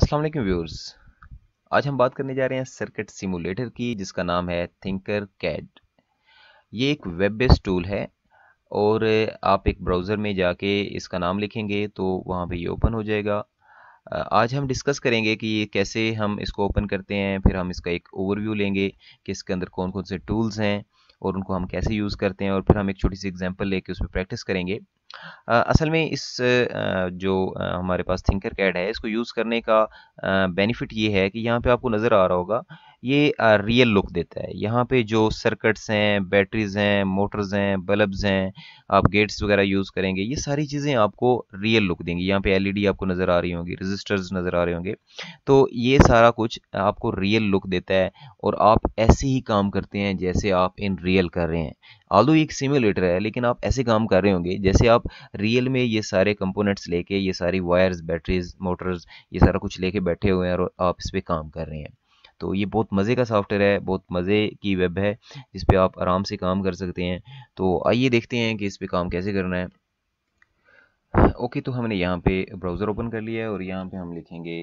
Aslam viewers आज हम बात करने जा रहे हैं सर्किट सिमुलेटर की जिसका नाम है थिंकर कैड ये एक वेब बेस्ड टूल है और आप एक ब्राउज़र में जाके इसका नाम लिखेंगे तो वहाँ पे ये ओपन हो जाएगा आज हम डिस्कस करेंगे कि ये कैसे हम इसको ओपन करते हैं फिर हम इसका एक ओवरव्यू लेंगे कि इसके अंदर कौन कौन से टूल्स हैं और उनको हम कैसे यूज़ करते हैं और फिर हम एक छोटी सी एग्ज़ाम्पल लेके उस पर प्रैक्टिस करेंगे असल में इस जो हमारे पास थिंकर कैड है इसको यूज़ करने का बेनिफिट ये है कि यहाँ पे आपको नज़र आ रहा होगा ये रियल लुक देता है यहाँ पे जो सर्किट्स हैं बैटरीज हैं मोटर्स हैं बल्ब्स हैं आप गेट्स वगैरह यूज़ करेंगे ये सारी चीज़ें आपको रियल लुक देंगी यहाँ पे एलईडी आपको नज़र आ रही होंगी रजिस्टर्स नज़र आ रहे होंगे तो ये सारा कुछ आपको रियल लुक देता है और आप ऐसे ही काम करते हैं जैसे आप इन रियल कर रहे हैं आलू एक सिमुलेटर है लेकिन आप ऐसे काम कर रहे होंगे जैसे आप रियल में ये सारे कंपोनेंट्स लेके ये सारी वायर्स बैटरीज मोटर्स ये सारा कुछ लेके बैठे हुए हैं और आप इस पर काम कर रहे हैं तो ये बहुत मज़े का सॉफ्टवेयर है बहुत मज़े की वेब है जिस पर आप आराम से काम कर सकते हैं तो आइए देखते हैं कि इस पर काम कैसे करना है ओके तो हमने यहाँ पे ब्राउज़र ओपन कर लिया है और यहाँ पे हम लिखेंगे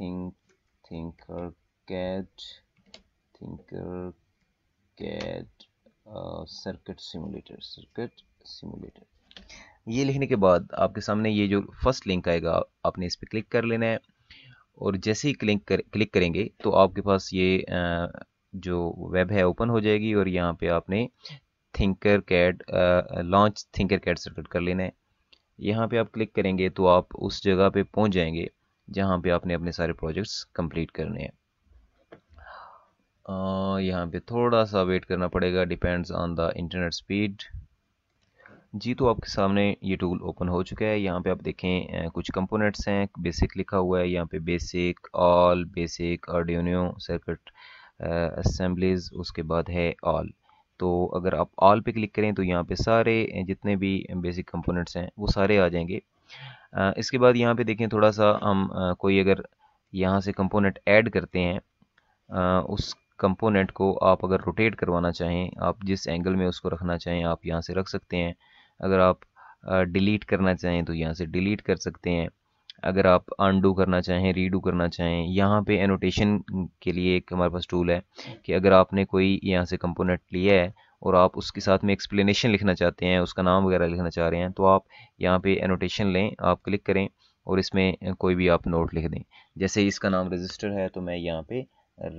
think thinker cat thinker cat circuit simulator circuit simulator ये लिखने के बाद आपके सामने ये जो फर्स्ट लिंक आएगा आपने इस पर क्लिक कर लेना है और जैसे ही क्लिक कर क्लिक करेंगे तो आपके पास ये जो वेब है ओपन हो जाएगी और यहाँ पे आपने thinker cad launch thinker cad circuit कर लेना है यहाँ पे आप क्लिक करेंगे तो आप उस जगह पे पहुँच जाएंगे जहाँ पे आपने अपने सारे प्रोजेक्ट्स कंप्लीट करने हैं यहाँ पे थोड़ा सा वेट करना पड़ेगा depends on the internet speed जी तो आपके सामने ये टूल ओपन हो चुका है यहाँ पे आप देखें कुछ कंपोनेंट्स हैं बेसिक लिखा हुआ है यहाँ पे basic all basic Arduino circuit assemblies उसके बाद है ऑल तो अगर आप ऑल पे क्लिक करें तो यहाँ पे सारे जितने भी बेसिक कंपोनेंट्स हैं वो सारे आ जाएंगे इसके बाद यहाँ पे देखें थोड़ा सा हम कोई अगर यहाँ से कंपोनेंट ऐड करते हैं उस कंपोनेंट को आप अगर रोटेट करवाना चाहें आप जिस एंगल में उसको रखना चाहें आप यहाँ से रख सकते हैं अगर आप डिलीट करना चाहें तो यहाँ से डिलीट कर सकते हैं अगर आप अनडू करना चाहें रीडू करना चाहें यहाँ पे एनोटेशन के लिए एक हमारे पास टूल है कि अगर आपने कोई यहाँ से कंपोनेंट लिया है और आप उसके साथ में एक्सप्लेनेशन लिखना चाहते हैं उसका नाम वगैरह लिखना चाह रहे हैं तो आप यहाँ पे एनोटेशन लें आप क्लिक करें और इसमें कोई भी आप नोट लिख दें जैसे इसका नाम रजिस्टर है तो मैं यहाँ पर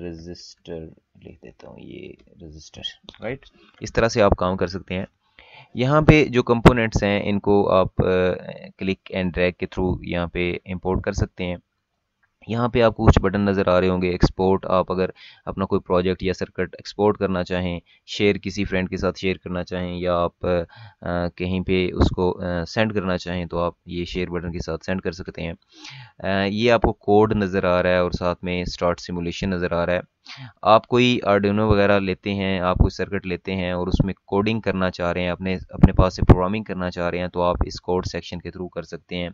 रजिस्टर लिख देता हूँ ये रजिस्टर राइट इस तरह से आप काम कर सकते हैं यहाँ पे जो कंपोनेंट्स हैं इनको आप क्लिक एंड ड्रैग के थ्रू यहाँ पे इंपोर्ट कर सकते हैं यहाँ पे आपको कुछ बटन नज़र आ रहे होंगे एक्सपोर्ट आप अगर अपना कोई प्रोजेक्ट या सर्किट एक्सपोर्ट करना चाहें शेयर किसी फ्रेंड के साथ शेयर करना चाहें या आप आ, कहीं पे उसको आ, सेंड करना चाहें तो आप ये शेयर बटन के साथ सेंड कर सकते हैं आ, ये आपको कोड नज़र आ रहा है और साथ में स्टार्ट सिमुलेशन नज़र आ रहा है आप कोई आर्डिनो वगैरह लेते हैं आप कोई सर्किट लेते हैं और उसमें कोडिंग करना चाह रहे हैं अपने अपने पास से प्रोग्रामिंग करना चाह रहे हैं तो आप इस कोड सेक्शन के थ्रू कर सकते हैं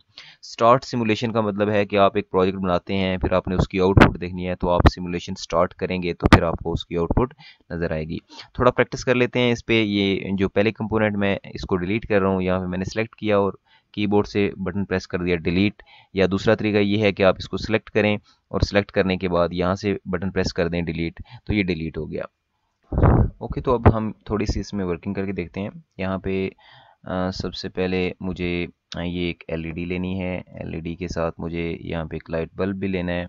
स्टार्ट सिमुलेशन का मतलब है कि आप एक प्रोजेक्ट बनाते हैं फिर आपने उसकी आउटपुट देखनी है तो आप सिमुलेशन स्टार्ट करेंगे तो फिर आपको उसकी आउटपुट नज़र आएगी थोड़ा प्रैक्टिस कर लेते हैं इस पर ये जो पहले कंपोनेंट मैं इसको डिलीट कर रहा हूँ यहाँ पर मैंने सेलेक्ट किया और कीबोर्ड से बटन प्रेस कर दिया डिलीट या दूसरा तरीका ये है कि आप इसको सेलेक्ट करें और सिलेक्ट करने के बाद यहाँ से बटन प्रेस कर दें डिलीट तो ये डिलीट हो गया ओके तो अब हम थोड़ी सी इसमें वर्किंग करके देखते हैं यहाँ पे आ, सबसे पहले मुझे ये एक एलईडी e लेनी है एलईडी e के साथ मुझे यहाँ पे एक लाइट बल्ब भी लेना है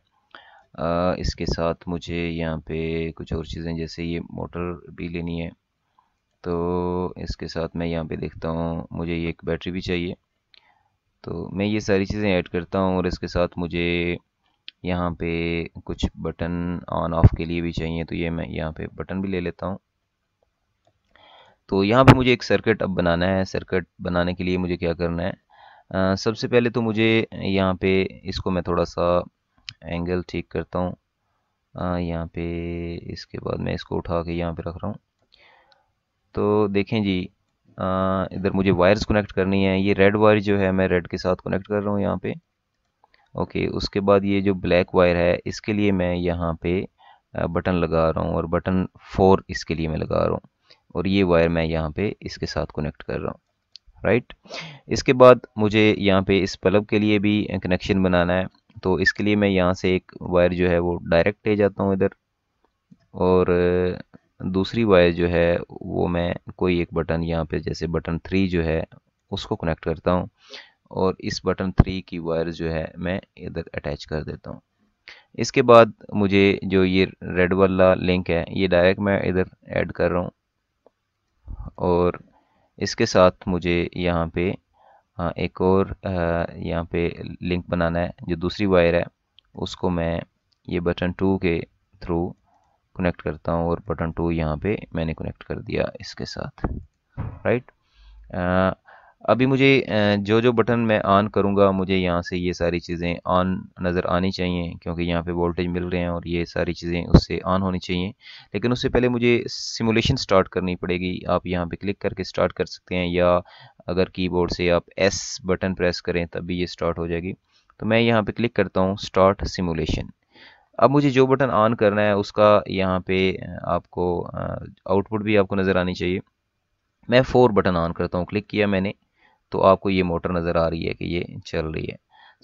आ, इसके साथ मुझे यहाँ पे कुछ और चीज़ें जैसे ये मोटर भी लेनी है तो इसके साथ मैं यहाँ पे देखता हूँ मुझे ये एक बैटरी भी चाहिए तो मैं ये सारी चीज़ें ऐड करता हूँ और इसके साथ मुझे यहाँ पे कुछ बटन ऑन ऑफ के लिए भी चाहिए तो ये मैं यहाँ पे बटन भी ले लेता हूँ तो यहाँ पे मुझे एक सर्किट अब बनाना है सर्किट बनाने के लिए मुझे क्या करना है आ, सबसे पहले तो मुझे यहाँ पे इसको मैं थोड़ा सा एंगल ठीक करता हूँ यहाँ पे इसके बाद मैं इसको उठा के यहाँ पे रख रहा हूँ तो देखें जी इधर मुझे वायर्स कनेक्ट करनी है ये रेड वायर जो है मैं रेड के साथ कनेक्ट कर रहा हूँ यहाँ पर ओके उसके बाद ये जो ब्लैक वायर है इसके लिए मैं यहाँ पे बटन लगा रहा हूँ और बटन फोर इसके लिए मैं लगा रहा हूँ और ये वायर मैं यहाँ पे इसके साथ कनेक्ट कर रहा हूँ राइट इसके बाद मुझे यहाँ पे इस पलब के लिए भी कनेक्शन बनाना है तो इसके लिए मैं यहाँ से एक वायर जो है वो डायरेक्ट ले जाता हूँ इधर और दूसरी वायर जो है वो मैं कोई एक बटन यहाँ पे जैसे बटन थ्री जो है उसको कनेक्ट करता हूँ और इस बटन थ्री की वायर जो है मैं इधर अटैच कर देता हूँ इसके बाद मुझे जो ये रेड वाला लिंक है ये डायरेक्ट मैं इधर ऐड कर रहा हूँ और इसके साथ मुझे यहाँ पे एक और यहाँ पे लिंक बनाना है जो दूसरी वायर है उसको मैं ये बटन टू के थ्रू कनेक्ट करता हूँ और बटन टू यहाँ पे मैंने कनेक्ट कर दिया इसके साथ राइट अभी मुझे जो जो बटन मैं ऑन करूँगा मुझे यहाँ से ये सारी चीज़ें ऑन नज़र आनी चाहिए क्योंकि यहाँ पे वोल्टेज मिल रहे हैं और ये सारी चीज़ें उससे ऑन होनी चाहिए लेकिन उससे पहले मुझे सिमुलेशन स्टार्ट करनी पड़ेगी आप यहाँ पे क्लिक करके स्टार्ट कर सकते हैं या अगर कीबोर्ड से आप एस बटन प्रेस करें तब भी ये स्टार्ट हो जाएगी तो मैं यहाँ पर क्लिक करता हूँ स्टार्ट सिमुलेशन अब मुझे जो बटन ऑन करना है उसका यहाँ पर आपको आउटपुट भी आपको नज़र आनी चाहिए मैं फ़ोर बटन ऑन करता हूँ क्लिक किया मैंने तो आपको ये मोटर नज़र आ रही है कि ये चल रही है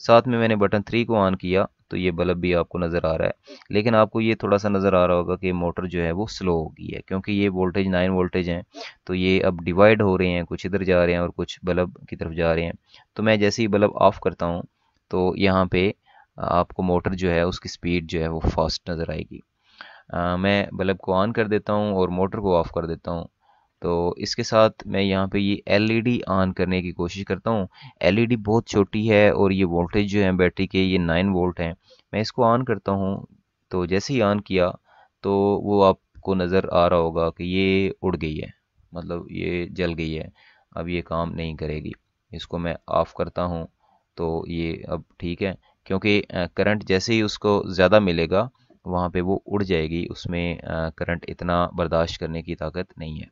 साथ में मैंने बटन थ्री को ऑन किया तो ये बल्ब भी आपको नज़र आ रहा है लेकिन आपको ये थोड़ा सा नज़र आ रहा होगा कि मोटर जो है वो स्लो हो गई है क्योंकि ये वोल्टेज नाइन वोल्टेज हैं तो ये अब डिवाइड हो रहे हैं कुछ इधर जा रहे हैं और कुछ बल्ब की तरफ जा रहे हैं तो मैं जैसे ही बल्ब ऑफ़ करता हूँ तो यहाँ पर आपको मोटर जो है उसकी स्पीड जो है वो फास्ट नज़र आएगी आ, मैं बल्ब को ऑन कर देता हूँ और मोटर को ऑफ़ कर देता हूँ तो इसके साथ मैं यहाँ पे ये एलईडी ऑन e करने की कोशिश करता हूँ एलईडी e बहुत छोटी है और ये वोल्टेज जो है बैटरी के ये नाइन वोल्ट हैं मैं इसको ऑन करता हूँ तो जैसे ही ऑन किया तो वो आपको नज़र आ रहा होगा कि ये उड़ गई है मतलब ये जल गई है अब ये काम नहीं करेगी इसको मैं ऑफ़ करता हूँ तो ये अब ठीक है क्योंकि करंट जैसे ही उसको ज़्यादा मिलेगा वहाँ पे वो उड़ जाएगी उसमें करंट इतना बर्दाश्त करने की ताकत नहीं है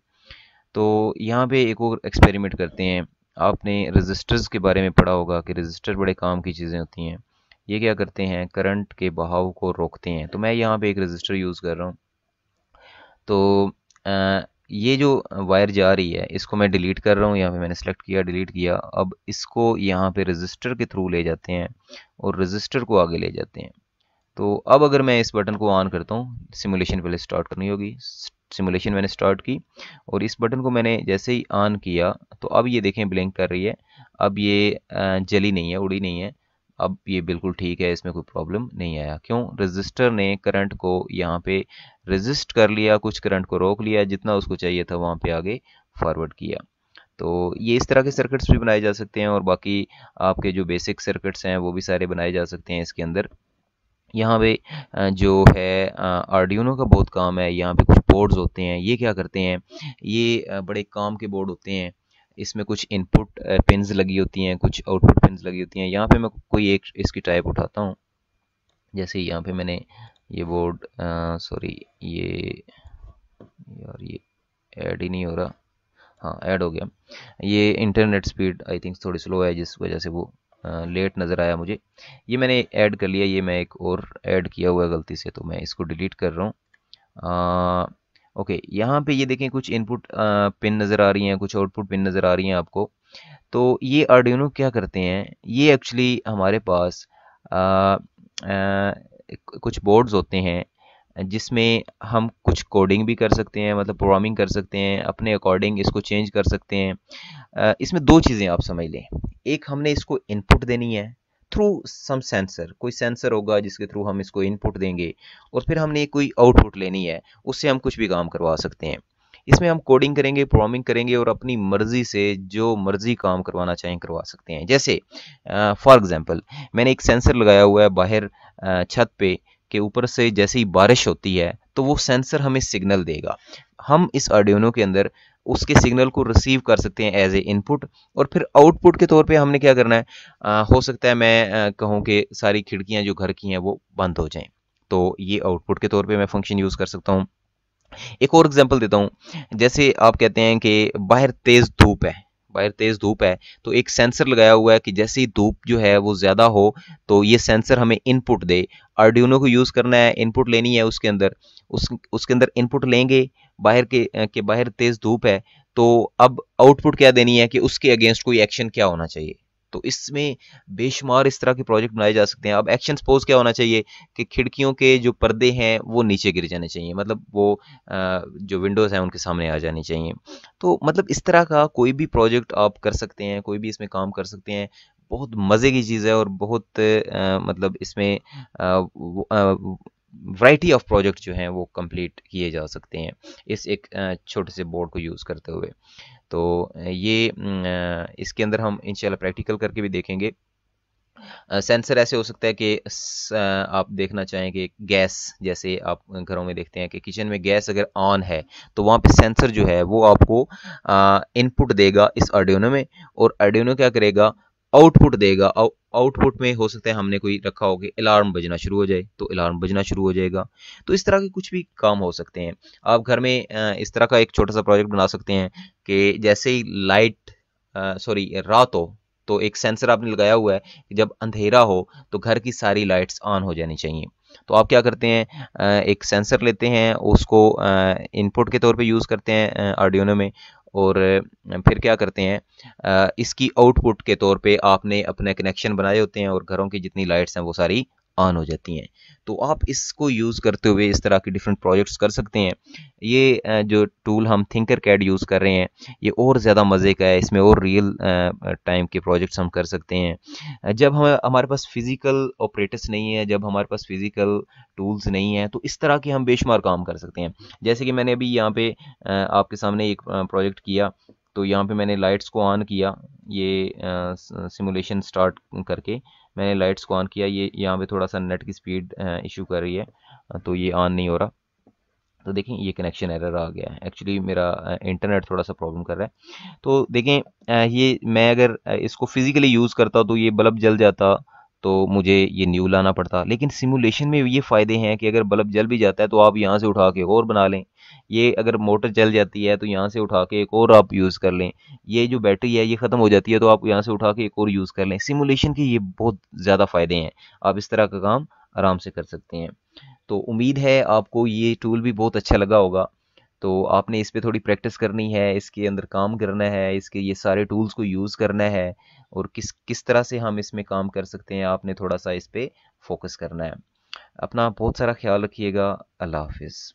तो यहाँ पे एक और एक्सपेरिमेंट करते हैं आपने रजिस्टर्स के बारे में पढ़ा होगा कि रजिस्टर बड़े काम की चीज़ें होती हैं ये क्या करते हैं करंट के बहाव को रोकते हैं तो मैं यहाँ पे एक रजिस्टर यूज़ कर रहा हूँ तो आ, ये जो वायर जा रही है इसको मैं डिलीट कर रहा हूँ यहाँ पे मैंने सेलेक्ट किया डिलीट किया अब इसको यहाँ पे रजिस्टर के थ्रू ले जाते हैं और रजिस्टर को आगे ले जाते हैं तो अब अगर मैं इस बटन को ऑन करता हूँ सिमुलेशन पहले स्टार्ट करनी होगी सिमुलेशन मैंने स्टार्ट की और इस बटन को मैंने जैसे ही ऑन किया तो अब ये देखें ब्लिंक कर रही है अब ये जली नहीं है उड़ी नहीं है अब ये बिल्कुल ठीक है इसमें कोई प्रॉब्लम नहीं आया क्यों रजिस्टर ने करंट को यहाँ पे रजिस्ट कर लिया कुछ करंट को रोक लिया जितना उसको चाहिए था वहाँ पे आगे फॉरवर्ड किया तो ये इस तरह के सर्किट्स भी बनाए जा सकते हैं और बाकी आपके जो बेसिक सर्किट्स हैं वो भी सारे बनाए जा सकते हैं इसके अंदर यहाँ पे जो है आर्डियोनो का बहुत काम है यहाँ पे कुछ बोर्ड्स होते हैं ये क्या करते हैं ये बड़े काम के बोर्ड होते हैं इसमें कुछ इनपुट पिन लगी होती हैं कुछ आउटपुट पिन लगी होती हैं यहाँ पे मैं कोई एक इसकी टाइप उठाता हूँ जैसे यहाँ पे मैंने ये बोर्ड सॉरी ये यार ये ऐड ही नहीं हो रहा हाँ ऐड हो गया ये इंटरनेट स्पीड आई थिंक थोड़ी स्लो है जिस वजह से वो लेट नज़र आया मुझे ये मैंने ऐड कर लिया ये मैं एक और ऐड किया हुआ गलती से तो मैं इसको डिलीट कर रहा हूँ ओके यहाँ पे ये देखें कुछ इनपुट पिन नज़र आ रही हैं कुछ आउटपुट पिन नज़र आ रही हैं आपको तो ये आर्डिनो क्या करते हैं ये एक्चुअली हमारे पास आ, आ, कुछ बोर्ड्स होते हैं जिसमें हम कुछ कोडिंग भी कर सकते हैं मतलब प्रोग्रामिंग कर सकते हैं अपने अकॉर्डिंग इसको चेंज कर सकते हैं इसमें दो चीज़ें आप समझ लें एक हमने इसको इनपुट देनी है थ्रू सम सेंसर कोई सेंसर होगा जिसके थ्रू हम इसको इनपुट देंगे और फिर हमने कोई आउटपुट लेनी है उससे हम कुछ भी काम करवा सकते हैं इसमें हम कोडिंग करेंगे प्रोग्रामिंग करेंगे और अपनी मर्जी से जो मर्जी काम करवाना चाहें करवा सकते हैं जैसे फॉर एग्जांपल मैंने एक सेंसर लगाया हुआ है बाहर छत पे कि ऊपर से जैसे ही बारिश होती है तो वो सेंसर हमें सिग्नल देगा हम इस ऑडियोनो के अंदर उसके सिग्नल को रिसीव कर सकते हैं एज ए इनपुट और फिर आउटपुट के तौर पे हमने क्या करना है आ, हो सकता है मैं कहूँ कि सारी खिड़कियाँ जो घर की हैं वो बंद हो जाएं तो ये आउटपुट के तौर पे मैं फंक्शन यूज़ कर सकता हूँ एक और एग्जाम्पल देता हूँ जैसे आप कहते हैं कि बाहर तेज़ धूप है बाहर तेज़ धूप है तो एक सेंसर लगाया हुआ है कि जैसे ही धूप जो है वो ज़्यादा हो तो ये सेंसर हमें इनपुट दे आर्ड्यूनो को यूज़ करना है इनपुट लेनी है उसके अंदर उस उसके अंदर इनपुट लेंगे बाहर के के बाहर तेज़ धूप है तो अब आउटपुट क्या देनी है कि उसके अगेंस्ट कोई एक्शन क्या होना चाहिए तो इसमें बेशुमार इस तरह के प्रोजेक्ट बनाए जा सकते हैं अब एक्शन सपोज क्या होना चाहिए कि खिड़कियों के जो पर्दे हैं वो नीचे गिर जाने चाहिए मतलब वो जो विंडोज़ हैं उनके सामने आ जाने चाहिए तो मतलब इस तरह का कोई भी प्रोजेक्ट आप कर सकते हैं कोई भी इसमें काम कर सकते हैं बहुत मज़े की चीज़ है और बहुत आ, मतलब इसमें वैरायटी ऑफ प्रोजेक्ट जो हैं वो कंप्लीट किए जा सकते हैं इस एक छोटे से बोर्ड को यूज़ करते हुए तो ये इसके अंदर हम इंशाल्लाह प्रैक्टिकल करके भी देखेंगे सेंसर ऐसे हो सकता है कि आप देखना चाहें कि गैस जैसे आप घरों में देखते हैं कि किचन में गैस अगर ऑन है तो वहाँ पे सेंसर जो है वो आपको इनपुट देगा इस ऑडियोनो में और ऑडियोनो क्या करेगा आउटपुट देगा आउटपुट में हो सकता है हमने कोई रखा हो कि अलार्म बजना शुरू हो जाए तो अलार्म बजना शुरू हो जाएगा तो इस तरह के कुछ भी काम हो सकते हैं आप घर में इस तरह का एक छोटा सा प्रोजेक्ट बना सकते हैं कि जैसे ही लाइट सॉरी रात हो तो एक सेंसर आपने लगाया हुआ है कि जब अंधेरा हो तो घर की सारी लाइट्स ऑन हो जानी चाहिए तो आप क्या करते हैं एक सेंसर लेते हैं उसको इनपुट के तौर पे यूज़ करते हैं ऑडियोनो में और फिर क्या करते हैं इसकी आउटपुट के तौर पे आपने अपने कनेक्शन बनाए होते हैं और घरों की जितनी लाइट्स हैं वो सारी ऑन हो जाती हैं तो आप इसको यूज़ करते हुए इस तरह के डिफरेंट प्रोजेक्ट्स कर सकते हैं ये जो टूल हम थिंकर कैड यूज़ कर रहे हैं ये और ज़्यादा मज़े का है इसमें और रियल टाइम के प्रोजेक्ट्स हम कर सकते हैं जब हम हमारे पास फ़िज़िकल ऑपरेटर्स नहीं है जब हमारे पास फ़िज़िकल टूल्स नहीं है तो इस तरह के हम बेशुमार काम कर सकते हैं जैसे कि मैंने अभी यहाँ पर आपके सामने एक प्रोजेक्ट किया तो यहाँ पर मैंने लाइट्स को ऑन किया ये सिमुलेशन स्टार्ट करके मैंने लाइट्स को ऑन किया ये यहाँ पे थोड़ा सा नेट की स्पीड इशू कर रही है तो ये ऑन नहीं हो रहा तो देखें ये कनेक्शन एरर आ गया है एक्चुअली मेरा इंटरनेट थोड़ा सा प्रॉब्लम कर रहा है तो देखें ये मैं अगर इसको फिज़िकली यूज़ करता तो ये बल्ब जल जाता तो मुझे ये न्यू लाना पड़ता लेकिन सिमुलेशन में ये फ़ायदे हैं कि अगर बल्ब जल भी जाता है तो आप यहाँ से उठा के और बना लें ये अगर मोटर जल जाती है तो यहाँ से उठा के एक और आप यूज़ कर लें ये जो बैटरी है ये ख़त्म हो जाती है तो आप यहाँ से उठा के एक और यूज़ कर लें सिमुलेशन के ये बहुत ज़्यादा फ़ायदे हैं आप इस तरह का काम आराम से कर सकते हैं तो उम्मीद है आपको ये टूल भी बहुत अच्छा लगा होगा तो आपने इस पर थोड़ी प्रैक्टिस करनी है इसके अंदर काम करना है इसके ये सारे टूल्स को यूज़ करना है और किस किस तरह से हम इसमें काम कर सकते हैं आपने थोड़ा सा इस पर फोकस करना है अपना बहुत सारा ख्याल रखिएगा अल्लाह हाफिज़